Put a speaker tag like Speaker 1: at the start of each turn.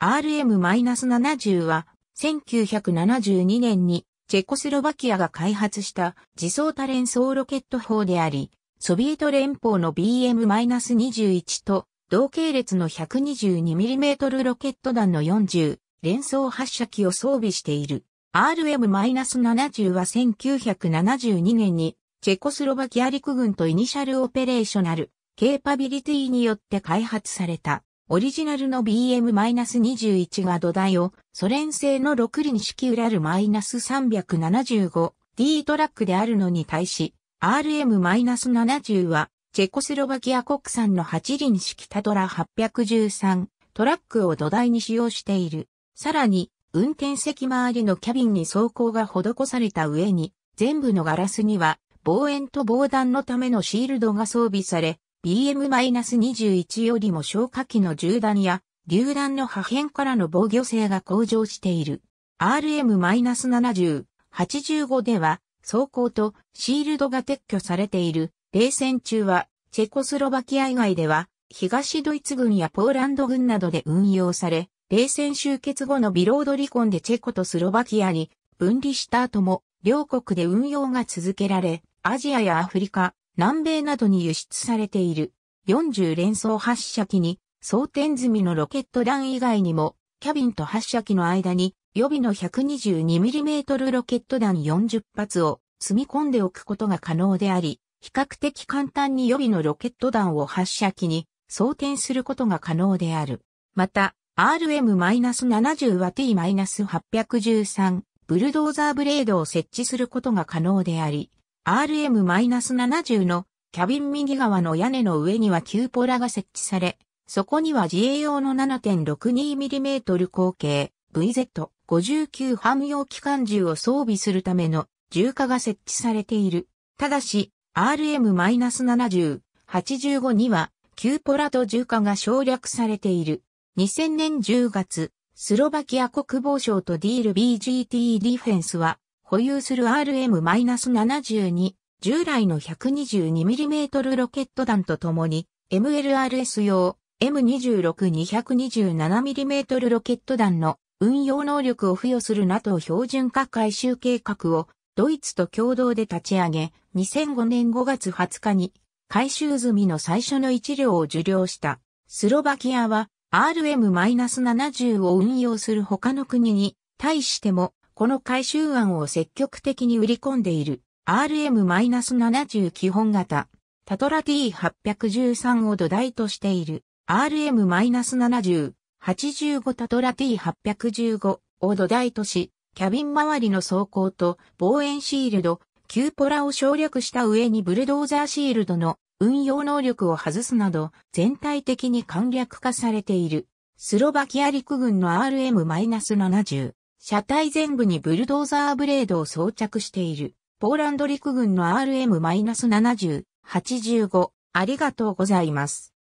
Speaker 1: RM-70 は1972年にチェコスロバキアが開発した自走多連装ロケット砲であり、ソビエト連邦の BM-21 と同系列の 122mm ロケット弾の40連装発射機を装備している。RM-70 は1972年にチェコスロバキア陸軍とイニシャルオペレーショナルケーパビリティによって開発された。オリジナルの BM-21 が土台をソ連製の6輪式ウラル -375D トラックであるのに対し、RM-70 はチェコスロバキア国産の8輪式タトラ813トラックを土台に使用している。さらに、運転席周りのキャビンに装甲が施された上に、全部のガラスには望遠と防弾のためのシールドが装備され、BM-21 よりも消火器の銃弾や榴弾の破片からの防御性が向上している。RM-70、85では装甲とシールドが撤去されている。冷戦中はチェコスロバキア以外では東ドイツ軍やポーランド軍などで運用され、冷戦終結後のビロード離婚でチェコとスロバキアに分離した後も両国で運用が続けられ、アジアやアフリカ、南米などに輸出されている40連装発射機に装填済みのロケット弾以外にもキャビンと発射機の間に予備の 122mm ロケット弾40発を積み込んでおくことが可能であり、比較的簡単に予備のロケット弾を発射機に装填することが可能である。また、RM-70 は T-813 ブルドーザーブレードを設置することが可能であり、RM-70 のキャビン右側の屋根の上にはキューポラが設置され、そこには自衛用の 7.62mm 口径 VZ59 汎用機関銃を装備するための銃火が設置されている。ただし、RM-70、85にはキューポラと銃火が省略されている。2000年10月、スロバキア国防省とディール BGT ディフェンスは保有する RM-72 従来の 122mm ロケット弾とともに MLRS 用 M26-227mm ロケット弾の運用能力を付与する NATO 標準化改修計画をドイツと共同で立ち上げ、2005年5月20日に回収済みの最初の1両を受領した。スロバキアは RM-70 を運用する他の国に対してもこの回収案を積極的に売り込んでいる RM-70 基本型タトラ T813 を土台としている RM-70 85タトラ T815 を土台とし、キャビン周りの装甲と望遠シールド、キューポラを省略した上にブルドーザーシールドの運用能力を外すなど全体的に簡略化されている。スロバキア陸軍の RM-70 車体全部にブルドーザーブレードを装着している、ポーランド陸軍の RM-70、85。ありがとうございます。